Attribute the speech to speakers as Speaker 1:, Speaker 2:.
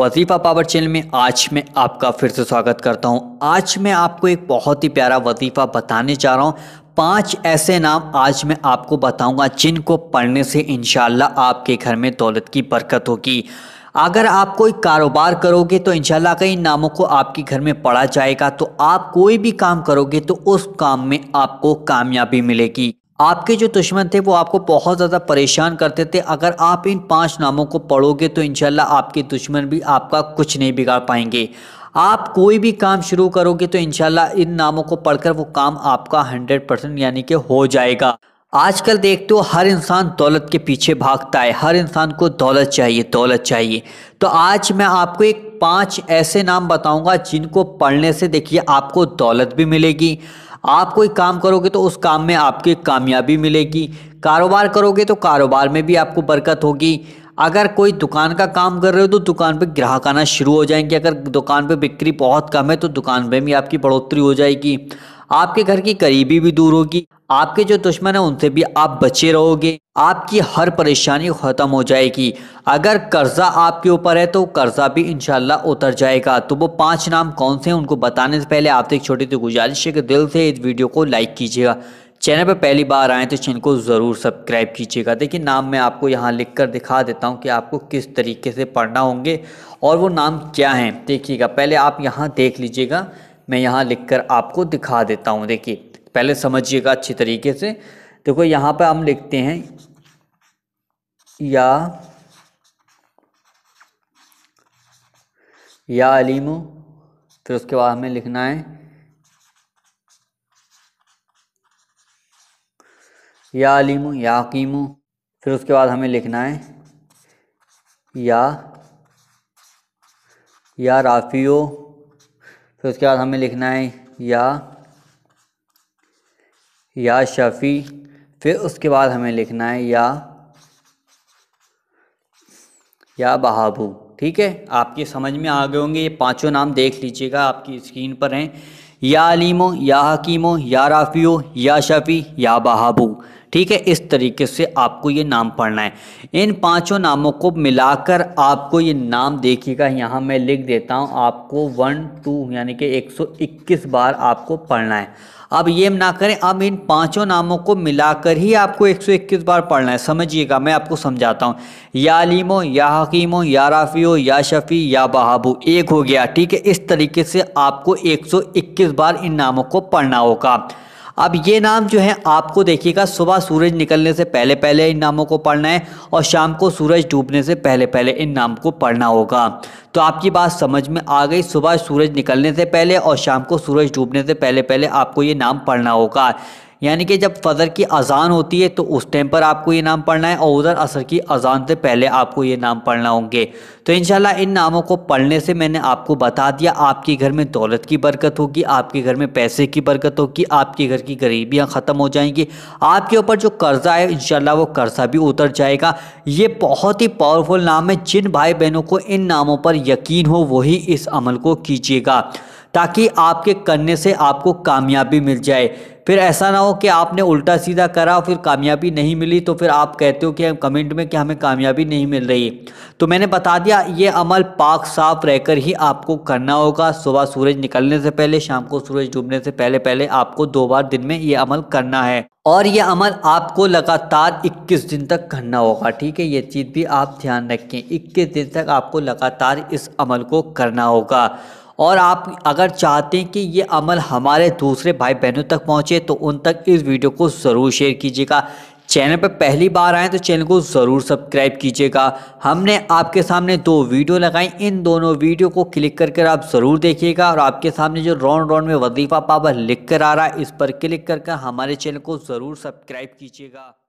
Speaker 1: वजीफा power channel में आज मैं आपका फिर से स्वागत करता हूं आज मैं आपको एक बहुत ही प्यारा वजीफा बताने जा रहा हूं पांच ऐसे नाम आज मैं आपको बताऊंगा जिनको पढ़ने से इनशाला आपके घर में दौलत की बरकत होगी अगर आप कोई कारोबार करोगे तो इनशाला कई नामों को आपके घर में पढ़ा जाएगा तो आप कोई भी काम करोगे तो उस काम में आपको कामयाबी मिलेगी आपके जो दुश्मन थे वो आपको बहुत ज़्यादा परेशान करते थे अगर आप इन पांच नामों को पढ़ोगे तो इनशाला आपके दुश्मन भी आपका कुछ नहीं बिगाड़ पाएंगे आप कोई भी काम शुरू करोगे तो इनशाला इन नामों को पढ़कर वो काम आपका हंड्रेड परसेंट यानी कि हो जाएगा आजकल देखते हो हर इंसान दौलत के पीछे भागता है हर इंसान को दौलत चाहिए दौलत चाहिए तो आज मैं आपको एक पाँच ऐसे नाम बताऊँगा जिनको पढ़ने से देखिए आपको दौलत भी मिलेगी आप कोई काम करोगे तो उस काम में आपकी कामयाबी मिलेगी कारोबार करोगे तो कारोबार में भी आपको बरकत होगी अगर कोई दुकान का काम कर रहे हो तो दुकान पे ग्राहक आना शुरू हो जाएंगे अगर दुकान पे बिक्री बहुत कम है तो दुकान पे भी आपकी बढ़ोतरी हो जाएगी आपके घर की करीबी भी दूर होगी आपके जो दुश्मन हैं उनसे भी आप बचे रहोगे आपकी हर परेशानी ख़त्म हो जाएगी अगर कर्ज़ा आपके ऊपर है तो कर्ज़ा भी इनशाला उतर जाएगा तो वो पांच नाम कौन से हैं उनको बताने से पहले आपसे एक छोटी सी गुजारिश है कि दिल से इस वीडियो को लाइक कीजिएगा चैनल पर पहली बार आएँ तो चैनल को ज़रूर सब्सक्राइब कीजिएगा देखिए नाम मैं आपको यहाँ लिख कर दिखा देता हूँ कि आपको किस तरीके से पढ़ना होंगे और वो नाम क्या हैं देखिएगा पहले आप यहाँ देख लीजिएगा मैं यहाँ लिख कर आपको दिखा देता हूँ देखिए पहले समझिएगा अच्छी तरीके से देखो यहाँ पर हम लिखते हैं या या अलीमो फिर उसके बाद हमें लिखना है या अलीमो या हकीमो फिर उसके बाद हमें लिखना है या या राफियो फिर उसके बाद हमें लिखना है या या शफ़ी फिर उसके बाद हमें लिखना है या या बहाबू ठीक है आपके समझ में आ गए होंगे ये पांचों नाम देख लीजिएगा आपकी स्क्रीन पर हैं या अलीमो या हकीमो या राफ़ियो या शफ़ी या बहाबू ठीक है इस तरीके से आपको ये नाम पढ़ना है इन पांचों नामों को मिलाकर आपको ये नाम देखिएगा यहाँ मैं लिख देता हूँ आपको वन टू यानी कि 121 बार आपको पढ़ना है अब ये ना करें अब इन पांचों नामों को मिलाकर ही आपको 121 बार पढ़ना है समझिएगा मैं आपको समझाता हूँ या या हकीमो या राफियो या शफ़ी या बहाबू एक हो गया ठीक है इस तरीके से आपको 121 बार इन नामों को पढ़ना होगा अब ये नाम जो है आपको देखिएगा सुबह सूरज निकलने से पहले पहले इन नामों को पढ़ना है और शाम को सूरज डूबने से पहले पहले इन नाम को पढ़ना होगा तो आपकी बात समझ में आ गई सुबह सूरज निकलने से पहले और शाम को सूरज डूबने से पहले पहले आपको ये नाम पढ़ना होगा यानी कि जब फ़जर की अज़ान होती है तो उस टाइम पर आपको ये नाम पढ़ना है और उधर असर की अज़ान से पहले आपको ये नाम पढ़ना होंगे तो इन इन नामों को पढ़ने से मैंने आपको बता दिया आपके घर में दौलत की बरकत होगी आपके घर में पैसे की बरकत होगी आपके घर की गरीबियाँ ख़त्म हो जाएंगी आपके ऊपर जो कर्ज़ा है इन वो कर्ज़ा भी उतर जाएगा ये बहुत ही पावरफुल नाम है जिन भाई बहनों को इन नामों पर यकीन हो वही इस अमल को कीजिएगा ताकि आपके करने से आपको कामयाबी मिल जाए फिर ऐसा ना हो कि आपने उल्टा सीधा करा फिर कामयाबी नहीं मिली तो फिर आप कहते हो कि हम कमेंट में कि हमें कामयाबी नहीं मिल रही तो मैंने बता दिया ये अमल पाक साफ रहकर ही आपको करना होगा सुबह सूरज निकलने से पहले शाम को सूरज डूबने से पहले पहले आपको दो बार दिन में ये अमल करना है और ये अमल आपको लगातार 21 दिन तक करना होगा ठीक है ये चीज़ भी आप ध्यान रखें 21 दिन तक आपको लगातार इस अमल को करना होगा और आप अगर चाहते हैं कि ये अमल हमारे दूसरे भाई बहनों तक पहुँचे तो उन तक इस वीडियो को ज़रूर शेयर कीजिएगा चैनल पर पहली बार आएँ तो चैनल को ज़रूर सब्सक्राइब कीजिएगा हमने आपके सामने दो वीडियो लगाई इन दोनों वीडियो को क्लिक करके आप ज़रूर देखिएगा और आपके सामने जो राउंड राउंड में वजीफ़ा पावर लिख कर आ रहा है इस पर क्लिक कर हमारे चैनल को ज़रूर सब्सक्राइब कीजिएगा